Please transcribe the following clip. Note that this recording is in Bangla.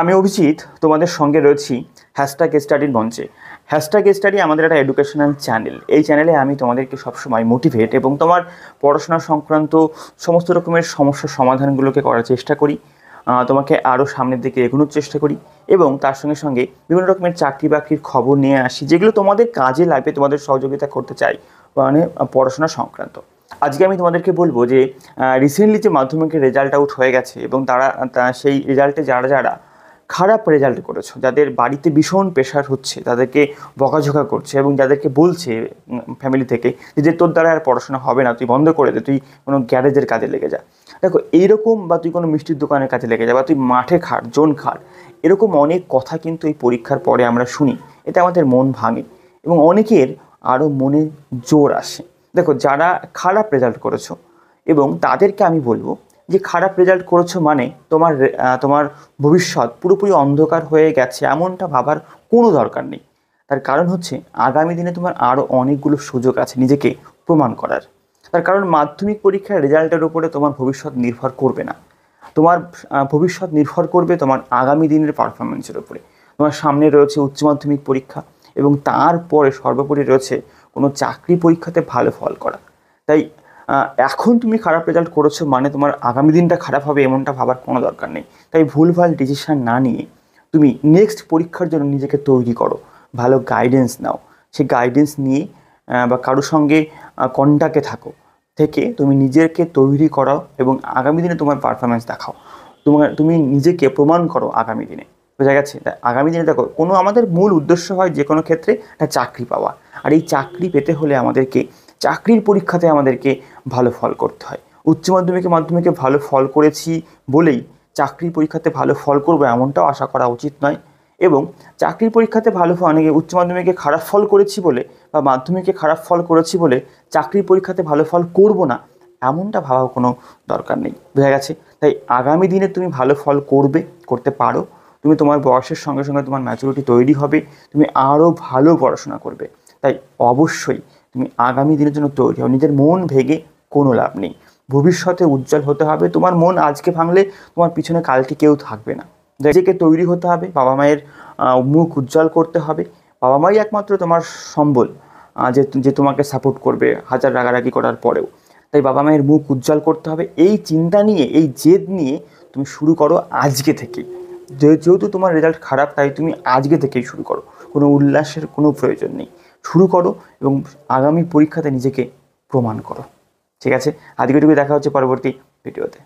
আমি অভিজিৎ তোমাদের সঙ্গে রয়েছি হ্যাশট্যাগ স্টাডির মঞ্চে হ্যাশট্যাগ স্টাডি আমাদের একটা এডুকেশনাল চ্যানেল এই চ্যানেলে আমি তোমাদেরকে সবসময় মোটিভেট এবং তোমার পড়াশোনা সংক্রান্ত সমস্ত রকমের সমস্যার সমাধানগুলোকে করার চেষ্টা করি তোমাকে আরও সামনের দিকে এগোনোর চেষ্টা করি এবং তার সঙ্গে সঙ্গে বিভিন্ন রকমের চাকরি বাকরির খবর নিয়ে আসি যেগুলো তোমাদের কাজে লাগবে তোমাদের সহযোগিতা করতে চাই মানে পড়াশোনা সংক্রান্ত আজকে আমি তোমাদেরকে বলবো যে রিসেন্টলি যে মাধ্যমিকের রেজাল্ট আউট হয়ে গেছে এবং তারা সেই রেজাল্টে যারা যারা খারাপ রেজাল্ট করেছো যাদের বাড়িতে ভীষণ প্রেশার হচ্ছে তাদেরকে বকাঝোকা করছে এবং যাদেরকে বলছে ফ্যামিলি থেকে যে তোর দ্বারা আর পড়াশোনা হবে না তুই বন্ধ করে দে তুই কোনো গ্যারেজের কাজে লেগে যা দেখো এইরকম বা তুই কোনো মিষ্টির দোকানের কাজে লেগে যা বা তুই মাঠে খাট জোন খাট এরকম অনেক কথা কিন্তু এই পরীক্ষার পরে আমরা শুনি এতে আমাদের মন ভাঙে এবং অনেকের আরও মনে জোর আসে দেখো যারা খারাপ রেজাল্ট করেছো এবং তাদেরকে আমি বলবো যে খারাপ রেজাল্ট করেছো মানে তোমার তোমার ভবিষ্যৎ পুরোপুরি অন্ধকার হয়ে গেছে এমনটা ভাবার কোনো দরকার নেই তার কারণ হচ্ছে আগামী দিনে তোমার আরও অনেকগুলো সুযোগ আছে নিজেকে প্রমাণ করার তার কারণ মাধ্যমিক পরীক্ষার রেজাল্টের উপরে তোমার ভবিষ্যৎ নির্ভর করবে না তোমার ভবিষ্যৎ নির্ভর করবে তোমার আগামী দিনের পারফরমেন্সের উপরে তোমার সামনে রয়েছে উচ্চ মাধ্যমিক পরীক্ষা এবং তারপরে সর্বোপরি রয়েছে কোনো চাকরি পরীক্ষাতে ভালো ফল করা তাই এখন তুমি খারাপ রেজাল্ট করেছো মানে তোমার আগামী দিনটা খারাপ হবে এমনটা ভাবার কোনো দরকার নেই তাই ভুলভাল ডিসিশান না নিয়ে তুমি নেক্সট পরীক্ষার জন্য নিজেকে তৈরি করো ভালো গাইডেন্স নাও সেই গাইডেন্স নিয়ে বা কারোর সঙ্গে কন্ট্যাক্টে থাকো থেকে তুমি নিজেকে তৈরি করাও এবং আগামী দিনে তোমার পারফরমেন্স দেখাও তোমার তুমি নিজেকে প্রমাণ করো আগামী দিনে বোঝা গেছে আগামী দিনে দেখো কোনো আমাদের মূল উদ্দেশ্য হয় যে কোনো ক্ষেত্রে একটা চাকরি পাওয়া আর এই চাকরি পেতে হলে আমাদেরকে চাকরির পরীক্ষাতে আমাদেরকে ভালো ফল করতে হয় উচ্চ মাধ্যমিকে মাধ্যমিকে ভালো ফল করেছি বলেই চাকরির পরীক্ষাতে ভালো ফল করবো এমনটাও আশা করা উচিত নয় এবং চাকরির পরীক্ষাতে ভালো ফল অনেকে উচ্চ মাধ্যমিকে খারাপ ফল করেছি বলে বা মাধ্যমিকে খারাপ ফল করেছি বলে চাকরির পরীক্ষাতে ভালো ফল করব না এমনটা ভাবার কোনো দরকার নেই বোঝা গেছে তাই আগামী দিনে তুমি ভালো ফল করবে করতে পারো তুমি তোমার বয়সের সঙ্গে সঙ্গে তোমার ম্যাচুরিটি তৈরি হবে তুমি আরও ভালো পড়াশোনা করবে তাই অবশ্যই তুমি আগামী দিনের জন্য তৈরি হও নিজের মন ভেঙে কোনো লাভ নেই ভবিষ্যতে উজ্জ্বল হতে হবে তোমার মন আজকে ভাঙলে তোমার পিছনে কালকে কেউ থাকবে না নিজেকে তৈরি হতে হবে বাবা মায়ের মুখ উজ্জ্বল করতে হবে বাবা মাই একমাত্র তোমার সম্বল যে যে তোমাকে সাপোর্ট করবে হাজার রাগারাগি করার পরেও তাই বাবা মায়ের মুখ উজ্জ্বল করতে হবে এই চিন্তা নিয়ে এই জেদ নিয়ে তুমি শুরু করো আজকে থেকে যেহেতু তোমার রেজাল্ট খারাপ তাই তুমি আজকে থেকেই শুরু করো কোনো উল্লাসের কোনো প্রয়োজন নেই শুরু করো এবং আগামী পরীক্ষাতে নিজেকে প্রমাণ করো ঠিক আছে টুকু দেখা হচ্ছে পরবর্তী ভিডিওতে